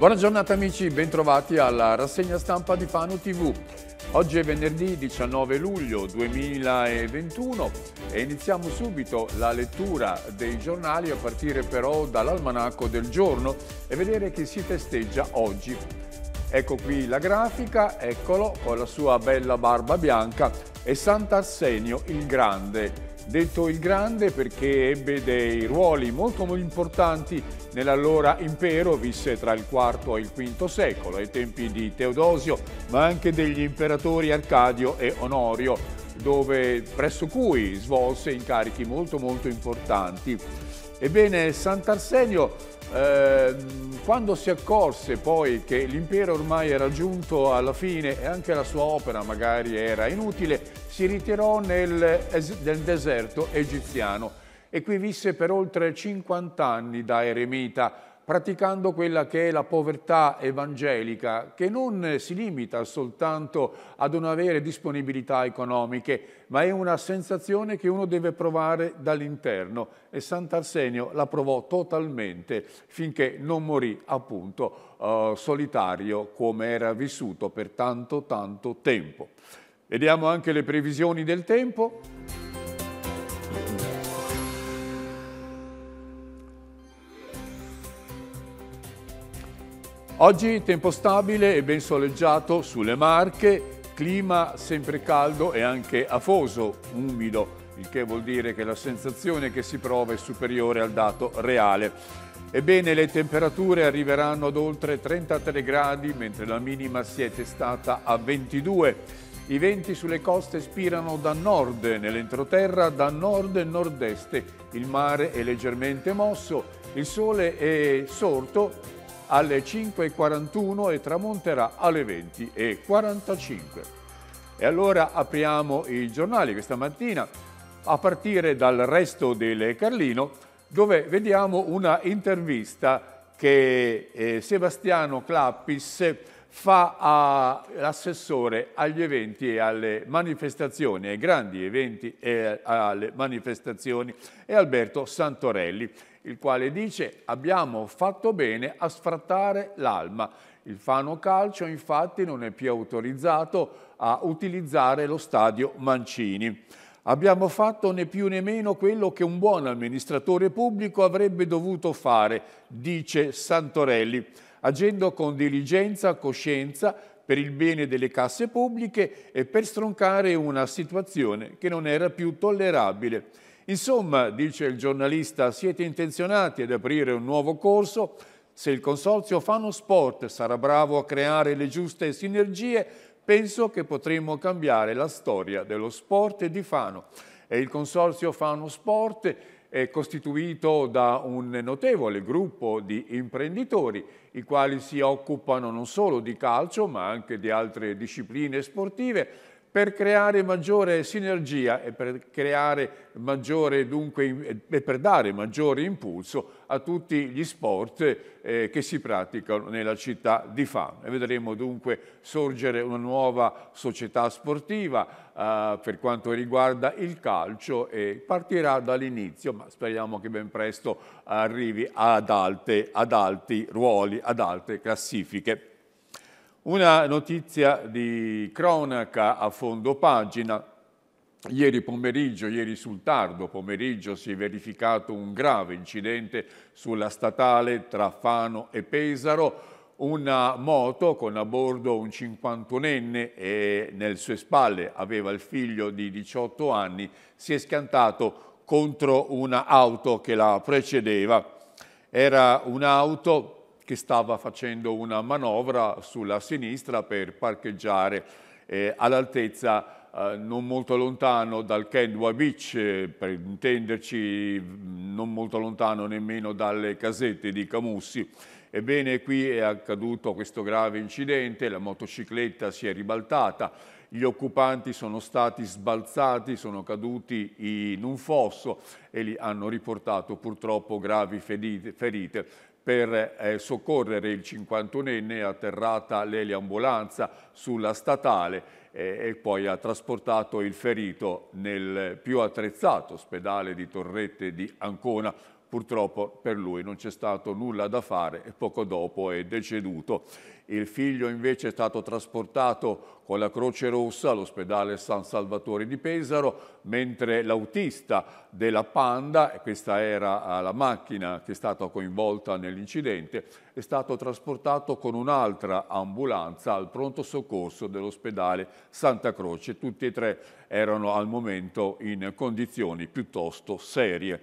Buona giornata amici, bentrovati alla rassegna stampa di Fano TV. Oggi è venerdì 19 luglio 2021 e iniziamo subito la lettura dei giornali a partire però dall'almanacco del giorno e vedere che si festeggia oggi. Ecco qui la grafica, eccolo con la sua bella barba bianca e Sant'Arsenio il Grande detto il Grande perché ebbe dei ruoli molto importanti nell'allora impero, visse tra il IV e il V secolo, ai tempi di Teodosio, ma anche degli imperatori Arcadio e Onorio, dove, presso cui svolse incarichi molto molto importanti. Ebbene, Sant'Arsenio Ehm, quando si accorse poi che l'impero ormai era giunto alla fine e anche la sua opera magari era inutile, si ritirò nel, nel deserto egiziano e qui visse per oltre 50 anni da eremita praticando quella che è la povertà evangelica, che non si limita soltanto ad non avere disponibilità economiche, ma è una sensazione che uno deve provare dall'interno e Sant'Arsenio la provò totalmente finché non morì appunto eh, solitario come era vissuto per tanto tanto tempo. Vediamo anche le previsioni del tempo. Oggi tempo stabile e ben soleggiato sulle Marche, clima sempre caldo e anche afoso, umido, il che vuol dire che la sensazione che si prova è superiore al dato reale. Ebbene, le temperature arriveranno ad oltre 33 gradi, mentre la minima si è testata a 22. I venti sulle coste spirano da nord, nell'entroterra da nord e nord-est. Il mare è leggermente mosso, il sole è sorto alle 5.41 e tramonterà alle 20.45. E allora apriamo i giornali questa mattina a partire dal resto del Carlino dove vediamo una intervista che eh, Sebastiano Clappis fa all'assessore agli eventi e alle manifestazioni, ai grandi eventi e alle manifestazioni, e Alberto Santorelli il quale dice abbiamo fatto bene a sfrattare l'alma. Il Fano Calcio infatti non è più autorizzato a utilizzare lo stadio Mancini. Abbiamo fatto né più né meno quello che un buon amministratore pubblico avrebbe dovuto fare, dice Santorelli, agendo con diligenza, coscienza, per il bene delle casse pubbliche e per stroncare una situazione che non era più tollerabile. Insomma, dice il giornalista, siete intenzionati ad aprire un nuovo corso? Se il Consorzio Fano Sport sarà bravo a creare le giuste sinergie, penso che potremo cambiare la storia dello sport di Fano. E il Consorzio Fano Sport è costituito da un notevole gruppo di imprenditori, i quali si occupano non solo di calcio ma anche di altre discipline sportive, per creare maggiore sinergia e per, maggiore, dunque, e per dare maggiore impulso a tutti gli sport eh, che si praticano nella città di Fano. E vedremo dunque sorgere una nuova società sportiva eh, per quanto riguarda il calcio e partirà dall'inizio, ma speriamo che ben presto arrivi ad, alte, ad alti ruoli, ad alte classifiche. Una notizia di cronaca a fondo pagina. Ieri pomeriggio, ieri sul tardo pomeriggio, si è verificato un grave incidente sulla statale tra Fano e Pesaro. Una moto con a bordo un 51enne e nelle sue spalle aveva il figlio di 18 anni, si è schiantato contro un'auto che la precedeva. Era un'auto che stava facendo una manovra sulla sinistra per parcheggiare eh, all'altezza Uh, non molto lontano dal Kendwa Beach, eh, per intenderci mm, non molto lontano nemmeno dalle casette di Camussi. Ebbene, qui è accaduto questo grave incidente, la motocicletta si è ribaltata, gli occupanti sono stati sbalzati, sono caduti in un fosso e li hanno riportato purtroppo gravi ferite per eh, soccorrere il 51enne atterrata l'eliambulanza sulla statale eh, e poi ha trasportato il ferito nel più attrezzato ospedale di Torrette di Ancona Purtroppo per lui non c'è stato nulla da fare e poco dopo è deceduto. Il figlio invece è stato trasportato con la Croce Rossa all'ospedale San Salvatore di Pesaro, mentre l'autista della Panda, questa era ah, la macchina che è stata coinvolta nell'incidente, è stato trasportato con un'altra ambulanza al pronto soccorso dell'ospedale Santa Croce. Tutti e tre erano al momento in condizioni piuttosto serie.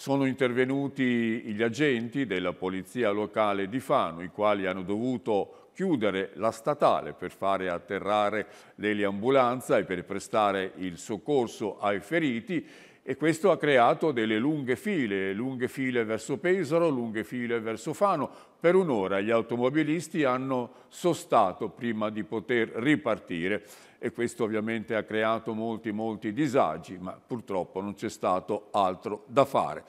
Sono intervenuti gli agenti della polizia locale di Fano, i quali hanno dovuto chiudere la statale per fare atterrare l'eliambulanza e per prestare il soccorso ai feriti e questo ha creato delle lunghe file, lunghe file verso Pesaro, lunghe file verso Fano. Per un'ora gli automobilisti hanno sostato prima di poter ripartire e questo ovviamente ha creato molti molti disagi, ma purtroppo non c'è stato altro da fare.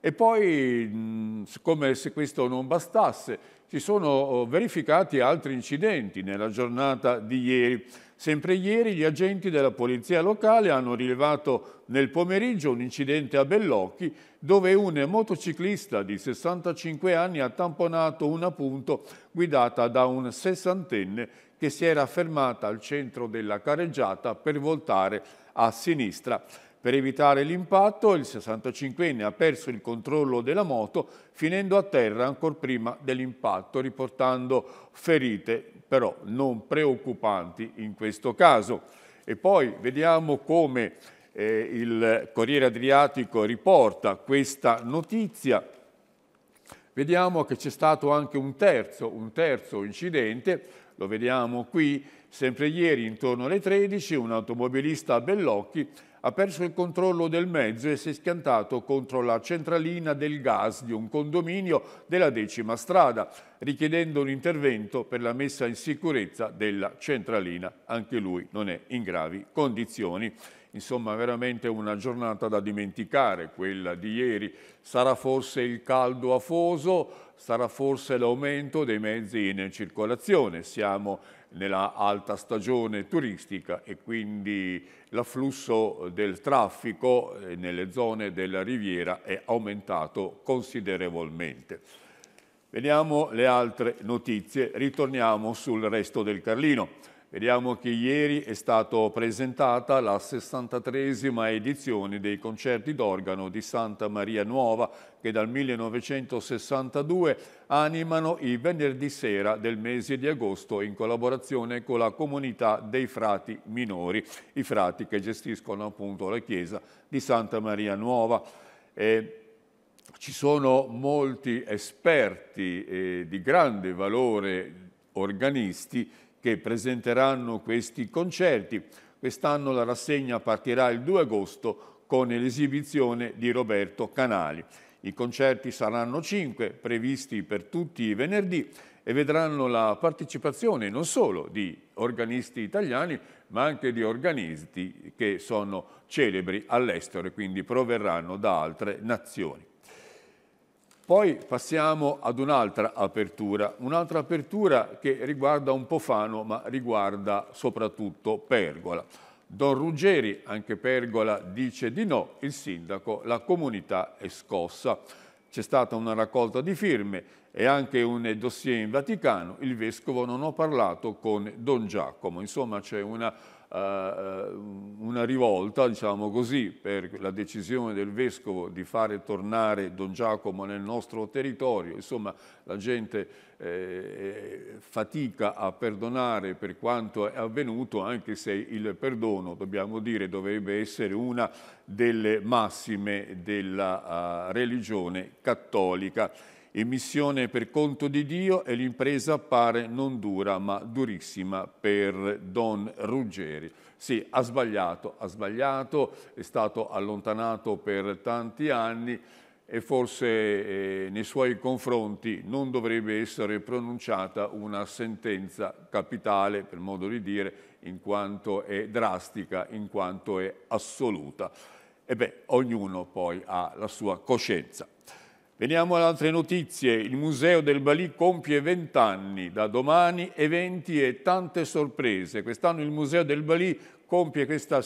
E poi, come se questo non bastasse, si sono oh, verificati altri incidenti nella giornata di ieri. Sempre ieri gli agenti della polizia locale hanno rilevato nel pomeriggio un incidente a Bellocchi dove un motociclista di 65 anni ha tamponato una punto guidata da un sessantenne che si era fermata al centro della careggiata per voltare a sinistra. Per evitare l'impatto il 65enne ha perso il controllo della moto finendo a terra ancora prima dell'impatto riportando ferite però non preoccupanti in questo caso. E poi vediamo come eh, il Corriere Adriatico riporta questa notizia. Vediamo che c'è stato anche un terzo, un terzo incidente, lo vediamo qui, sempre ieri intorno alle 13 un automobilista a Bellocchi ha perso il controllo del mezzo e si è schiantato contro la centralina del gas di un condominio della decima strada, richiedendo un intervento per la messa in sicurezza della centralina. Anche lui non è in gravi condizioni. Insomma, veramente una giornata da dimenticare, quella di ieri. Sarà forse il caldo afoso, sarà forse l'aumento dei mezzi in circolazione. Siamo nella alta stagione turistica e quindi l'afflusso del traffico eh, nelle zone della riviera è aumentato considerevolmente. Vediamo le altre notizie, ritorniamo sul resto del Carlino. Vediamo che ieri è stata presentata la 63esima edizione dei concerti d'organo di Santa Maria Nuova che dal 1962 animano i venerdì sera del mese di agosto in collaborazione con la comunità dei frati minori, i frati che gestiscono appunto la chiesa di Santa Maria Nuova. E ci sono molti esperti eh, di grande valore organisti che presenteranno questi concerti. Quest'anno la rassegna partirà il 2 agosto con l'esibizione di Roberto Canali. I concerti saranno cinque, previsti per tutti i venerdì, e vedranno la partecipazione non solo di organisti italiani, ma anche di organisti che sono celebri all'estero e quindi proverranno da altre nazioni. Poi passiamo ad un'altra apertura, un'altra apertura che riguarda un po' Fano, ma riguarda soprattutto Pergola. Don Ruggeri, anche Pergola, dice di no, il sindaco, la comunità è scossa. C'è stata una raccolta di firme e anche un dossier in Vaticano, il vescovo non ha parlato con Don Giacomo. Insomma c'è una eh, eh, una rivolta, diciamo così, per la decisione del vescovo di fare tornare Don Giacomo nel nostro territorio. Insomma, la gente eh, eh fatica a perdonare per quanto è avvenuto, anche se il perdono, dobbiamo dire, dovrebbe essere una delle massime della uh, religione cattolica. Emissione per conto di Dio e l'impresa appare non dura ma durissima per Don Ruggeri. Sì, ha sbagliato, ha sbagliato, è stato allontanato per tanti anni e forse eh, nei suoi confronti non dovrebbe essere pronunciata una sentenza capitale, per modo di dire, in quanto è drastica, in quanto è assoluta. E beh, ognuno poi ha la sua coscienza. Veniamo ad altre notizie. Il Museo del Balì compie 20 anni, da domani eventi e tante sorprese. Quest'anno il Museo del Balì compie uh, questo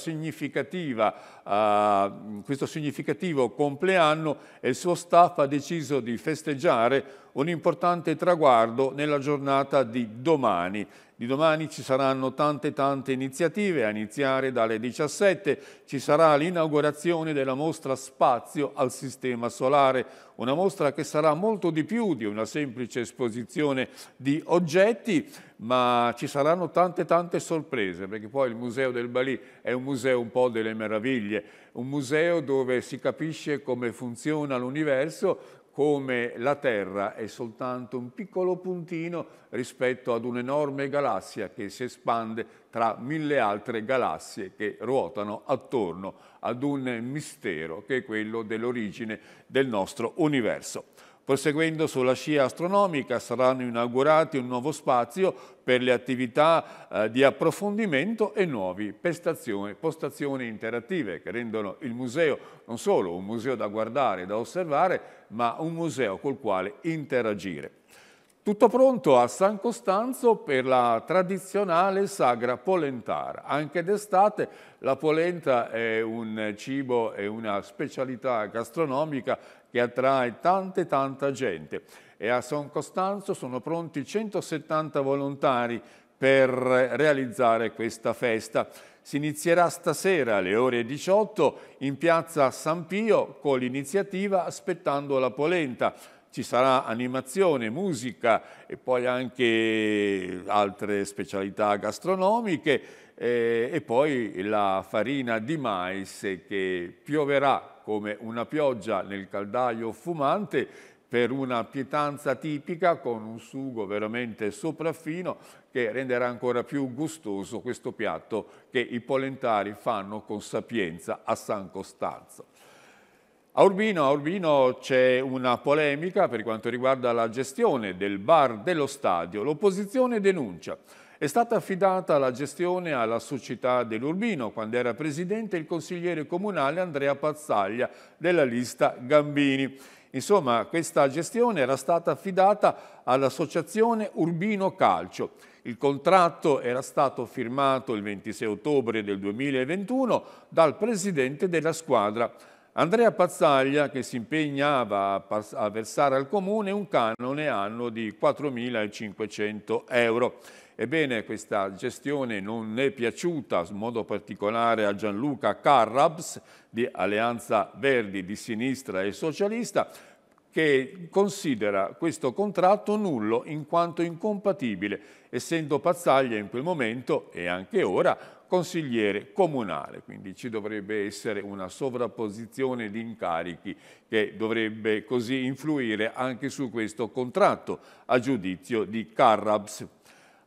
significativo compleanno e il suo staff ha deciso di festeggiare un importante traguardo nella giornata di domani. Di domani ci saranno tante tante iniziative, a iniziare dalle 17 ci sarà l'inaugurazione della mostra Spazio al Sistema Solare, una mostra che sarà molto di più di una semplice esposizione di oggetti, ma ci saranno tante tante sorprese, perché poi il Museo del Balì è un museo un po' delle meraviglie, un museo dove si capisce come funziona l'universo, come la Terra è soltanto un piccolo puntino rispetto ad un'enorme galassia che si espande tra mille altre galassie che ruotano attorno ad un mistero che è quello dell'origine del nostro universo. Proseguendo sulla scia astronomica saranno inaugurati un nuovo spazio per le attività eh, di approfondimento e nuove postazioni interattive che rendono il museo non solo un museo da guardare e da osservare, ma un museo col quale interagire. Tutto pronto a San Costanzo per la tradizionale sagra polentara. Anche d'estate la polenta è un cibo, e una specialità gastronomica che attrae tante tanta gente. E a San Costanzo sono pronti 170 volontari per realizzare questa festa. Si inizierà stasera alle ore 18 in piazza San Pio con l'iniziativa Aspettando la Polenta. Ci sarà animazione, musica e poi anche altre specialità gastronomiche eh, e poi la farina di mais che pioverà come una pioggia nel caldaio fumante per una pietanza tipica con un sugo veramente sopraffino che renderà ancora più gustoso questo piatto che i polentari fanno con sapienza a San Costanzo. A Urbino, a Urbino c'è una polemica per quanto riguarda la gestione del bar dello stadio. L'opposizione denuncia è stata affidata la gestione alla Società dell'Urbino quando era presidente il consigliere comunale Andrea Pazzaglia della lista Gambini. Insomma, questa gestione era stata affidata all'Associazione Urbino Calcio. Il contratto era stato firmato il 26 ottobre del 2021 dal presidente della squadra Andrea Pazzaglia, che si impegnava a, versare al comune un canone anno di 4.500 euro. Ebbene, questa gestione non è piaciuta, in modo particolare a Gianluca Carrabs di Alleanza Verdi di Sinistra e Socialista, che considera questo contratto nullo in quanto incompatibile, essendo Pazzaglia in quel momento e anche ora consigliere comunale, quindi ci dovrebbe essere una sovrapposizione di incarichi che dovrebbe così influire anche su questo contratto a giudizio di Carrabs.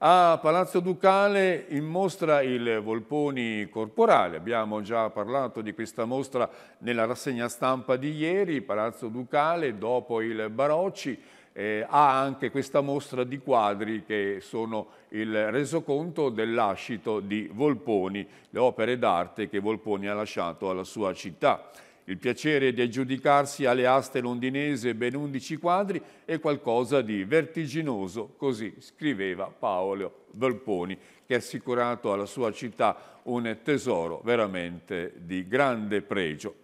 A Palazzo Ducale in mostra il Volponi corporale, abbiamo già parlato di questa mostra nella rassegna stampa di ieri, Palazzo Ducale dopo il Barocci, eh, ha anche questa mostra di quadri che sono il resoconto dell'ascito di Volponi, le opere d'arte che Volponi ha lasciato alla sua città. Il piacere di aggiudicarsi alle aste londinese ben 11 quadri è qualcosa di vertiginoso, così scriveva Paolo Volponi, che ha assicurato alla sua città un tesoro veramente di grande pregio.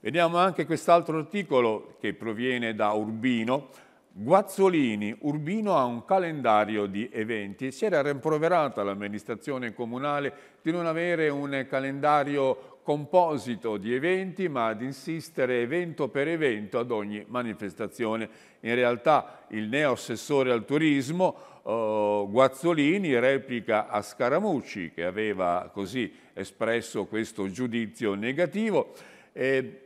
Vediamo anche quest'altro articolo che proviene da Urbino, Guazzolini, Urbino ha un calendario di eventi e si era rimproverata l'amministrazione comunale di non avere un calendario composito di eventi ma di insistere evento per evento ad ogni manifestazione. In realtà il neo assessore al turismo eh, Guazzolini replica a Scaramucci che aveva così espresso questo giudizio negativo eh,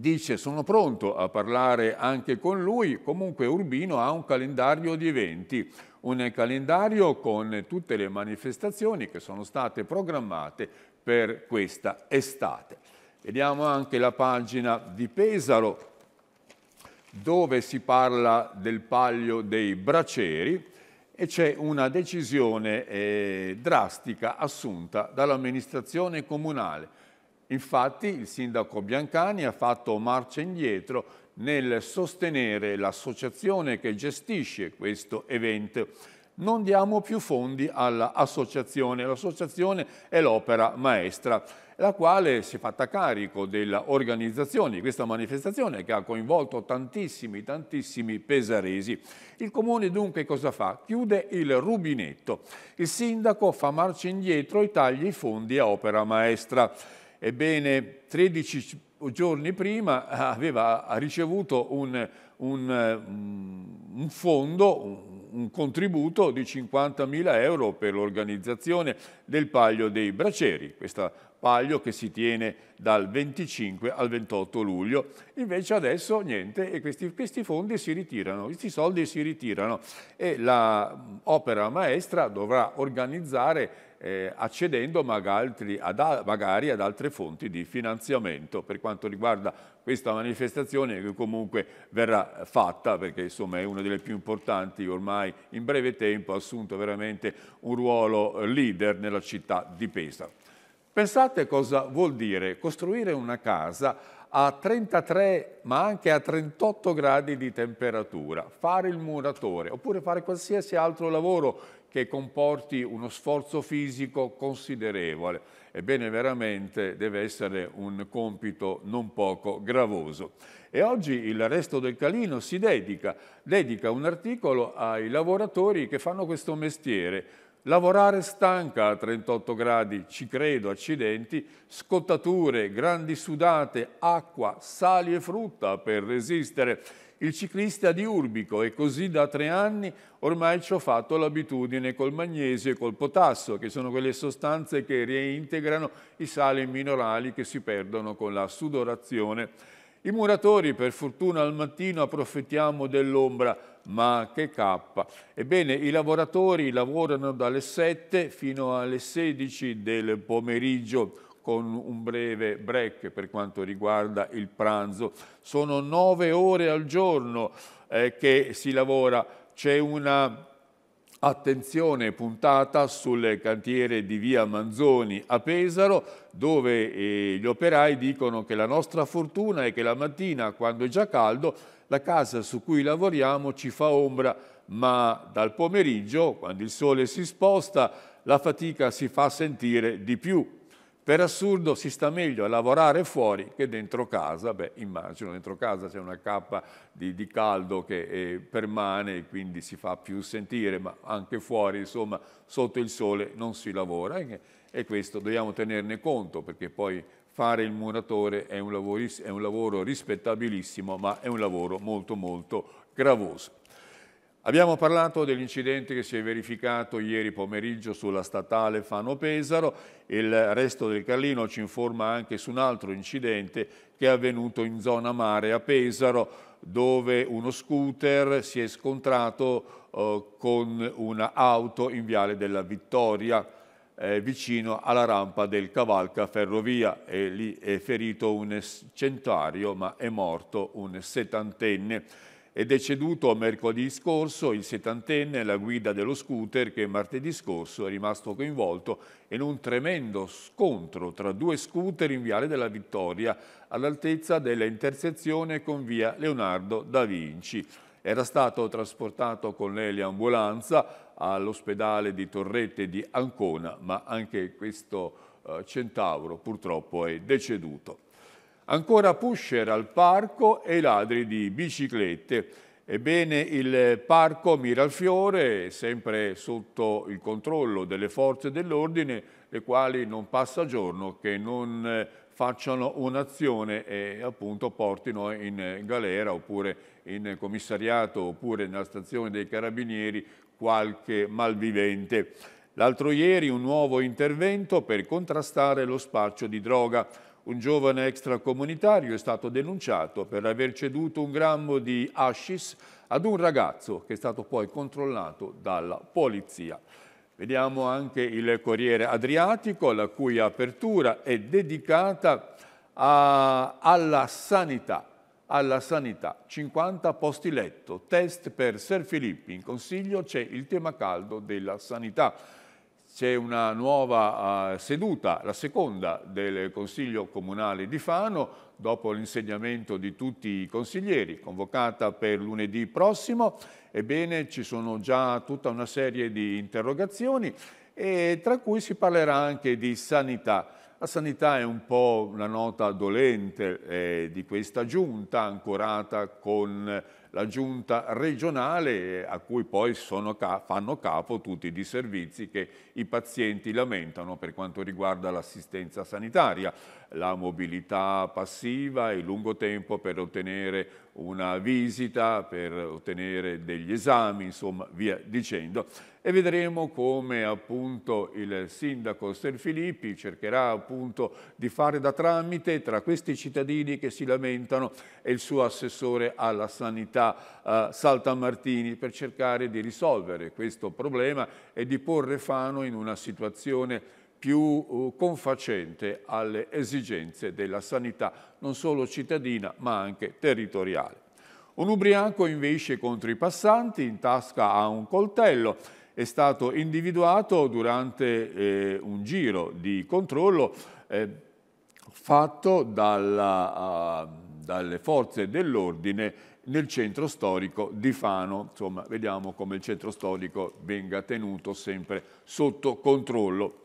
dice sono pronto a parlare anche con lui, comunque Urbino ha un calendario di eventi, un calendario con tutte le manifestazioni che sono state programmate per questa estate. Vediamo anche la pagina di Pesaro dove si parla del palio dei braceri e c'è una decisione eh, drastica assunta dall'amministrazione comunale Infatti il sindaco Biancani ha fatto marcia indietro nel sostenere l'associazione che gestisce questo evento. Non diamo più fondi all'associazione, l'associazione è l'opera maestra, la quale si è fatta carico dell'organizzazione di questa manifestazione che ha coinvolto tantissimi, tantissimi pesaresi. Il comune dunque cosa fa? Chiude il rubinetto. Il sindaco fa marcia indietro e taglia i fondi a opera maestra. Ebbene, 13 giorni prima eh, aveva ricevuto un, un, mm, un fondo, un, un contributo di 50.000 euro per l'organizzazione del Paglio dei Braceri, questo Paglio che si tiene dal 25 al 28 luglio. Invece adesso niente, e questi, questi fondi si ritirano, questi soldi si ritirano e l'opera mm, maestra dovrà organizzare eh, accedendo magari ad, magari ad, altre fonti di finanziamento per quanto riguarda questa manifestazione che comunque verrà fatta perché insomma è una delle più importanti ormai in breve tempo ha assunto veramente un ruolo eh, leader nella città di Pesaro. Pensate cosa vuol dire costruire una casa a 33 ma anche a 38 gradi di temperatura, fare il muratore oppure fare qualsiasi altro lavoro che comporti uno sforzo fisico considerevole. Ebbene, veramente deve essere un compito non poco gravoso. E oggi il resto del Calino si dedica, dedica un articolo ai lavoratori che fanno questo mestiere, Lavorare stanca a 38 gradi, ci credo, accidenti, scottature, grandi sudate, acqua, sali e frutta per resistere il ciclista di Urbico e così da tre anni ormai ci ho fatto l'abitudine col magnesio e col potasso, che sono quelle sostanze che reintegrano i sali minerali che si perdono con la sudorazione. I muratori, per fortuna al mattino, approfittiamo dell'ombra, ma che cappa. Ebbene, i lavoratori lavorano dalle 7 fino alle 16 del pomeriggio con un breve break per quanto riguarda il pranzo. Sono nove ore al giorno eh, che si lavora. C'è una attenzione puntata sul cantiere di via Manzoni a Pesaro, dove eh, gli operai dicono che la nostra fortuna è che la mattina, quando è già caldo, la casa su cui lavoriamo ci fa ombra, ma dal pomeriggio, quando il sole si sposta, la fatica si fa sentire di più per assurdo si sta meglio a lavorare fuori che dentro casa, beh immagino dentro casa c'è una cappa di, di caldo che eh, permane e quindi si fa più sentire, ma anche fuori insomma sotto il sole non si lavora e, e questo dobbiamo tenerne conto perché poi fare il muratore è un lavoro, è un lavoro rispettabilissimo ma è un lavoro molto molto gravoso. Abbiamo parlato dell'incidente che si è verificato ieri pomeriggio sulla statale Fano-Pesaro, il resto del Carlino ci informa anche su un altro incidente che è avvenuto in zona mare a Pesaro dove uno scooter si è scontrato eh, con un'auto in viale della Vittoria eh, vicino alla rampa del Cavalca Ferrovia e lì è ferito un centario ma è morto un settantenne. È deceduto mercoledì scorso il settantenne alla guida dello scooter che martedì scorso è rimasto coinvolto in un tremendo scontro tra due scooter in Viale della Vittoria all'altezza dell'intersezione con via Leonardo da Vinci. Era stato trasportato con lei l'ambulanza all'ospedale di Torrette di Ancona, ma anche questo eh, centauro purtroppo è deceduto. Ancora pusher al parco e i ladri di biciclette. Ebbene, il parco Miralfiore, sempre sotto il controllo delle forze dell'ordine, le quali non passa giorno che non eh, facciano un'azione e appunto portino in eh, galera oppure in commissariato oppure nella stazione dei carabinieri qualche malvivente. L'altro ieri un nuovo intervento per contrastare lo spaccio di droga. Un giovane extracomunitario è stato denunciato per aver ceduto un grammo di hashish ad un ragazzo che è stato poi controllato dalla polizia. Vediamo anche il Corriere Adriatico, la cui apertura è dedicata a, alla sanità. Alla sanità, 50 posti letto, test per Ser Filippi. In consiglio c'è il tema caldo della sanità c'è una nuova uh, seduta, la seconda del Consiglio Comunale di Fano, dopo l'insegnamento di tutti i consiglieri, convocata per lunedì prossimo. Ebbene, ci sono già tutta una serie di interrogazioni, e tra cui si parlerà anche di sanità. La sanità è un po' una nota dolente eh, di questa giunta, ancorata con la giunta regionale a cui poi ca fanno capo tutti i servizi che i pazienti lamentano per quanto riguarda l'assistenza sanitaria, la mobilità passiva, il lungo tempo per ottenere una visita, per ottenere degli esami, insomma via dicendo. E vedremo come appunto il sindaco Serfilippi cercherà appunto di fare da tramite tra questi cittadini che si lamentano e il suo assessore alla sanità da eh, Saltamartini per cercare di risolvere questo problema e di porre Fano in una situazione più eh, confacente alle esigenze della sanità non solo cittadina ma anche territoriale. Un ubriaco invece contro i passanti, in tasca ha un coltello, è stato individuato durante eh, un giro di controllo eh, fatto dalla, uh, dalle forze dell'ordine nel centro storico di Fano. Insomma, vediamo come il centro storico venga tenuto sempre sotto controllo.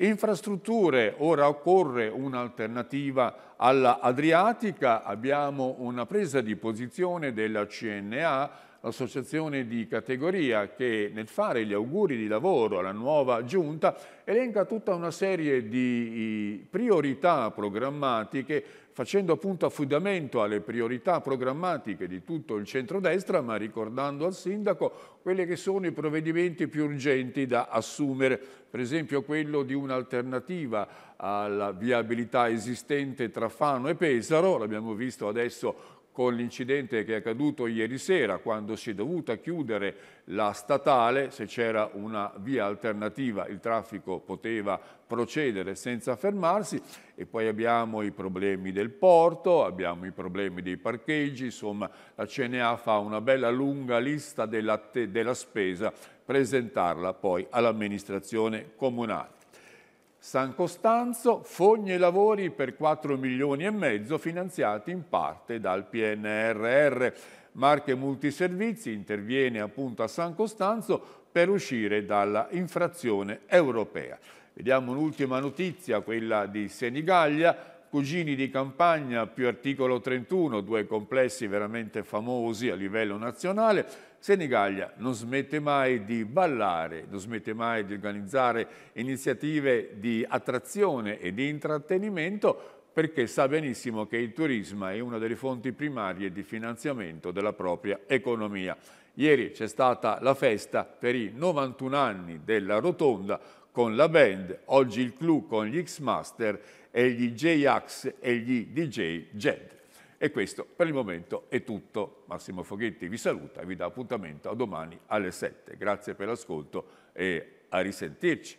Infrastrutture, ora occorre un'alternativa alla Adriatica, abbiamo una presa di posizione della CNA, l'associazione di categoria che nel fare gli auguri di lavoro alla nuova giunta elenca tutta una serie di priorità programmatiche facendo appunto affidamento alle priorità programmatiche di tutto il centrodestra, ma ricordando al sindaco quelli che sono i provvedimenti più urgenti da assumere, per esempio quello di un'alternativa alla viabilità esistente tra Fano e Pesaro, l'abbiamo visto adesso con l'incidente che è accaduto ieri sera quando si è dovuta chiudere la statale, se c'era una via alternativa il traffico poteva procedere senza fermarsi e poi abbiamo i problemi del porto, abbiamo i problemi dei parcheggi, insomma la CNA fa una bella lunga lista della, della spesa presentarla poi all'amministrazione comunale. San Costanzo, fogne lavori per 4 milioni e mezzo finanziati in parte dal PNRR. Marche Multiservizi interviene appunto a San Costanzo per uscire dalla infrazione europea. Vediamo un'ultima notizia, quella di Senigallia, Cugini di campagna più articolo 31, due complessi veramente famosi a livello nazionale, Senigallia non smette mai di ballare, non smette mai di organizzare iniziative di attrazione e di intrattenimento perché sa benissimo che il turismo è una delle fonti primarie di finanziamento della propria economia. Ieri c'è stata la festa per i 91 anni della Rotonda con la band, oggi il clou con gli X-Master e gli J-Ax e gli DJ Jed. E questo per il momento è tutto. Massimo Foghetti vi saluta e vi dà appuntamento a domani alle 7. Grazie per l'ascolto e a risentirci.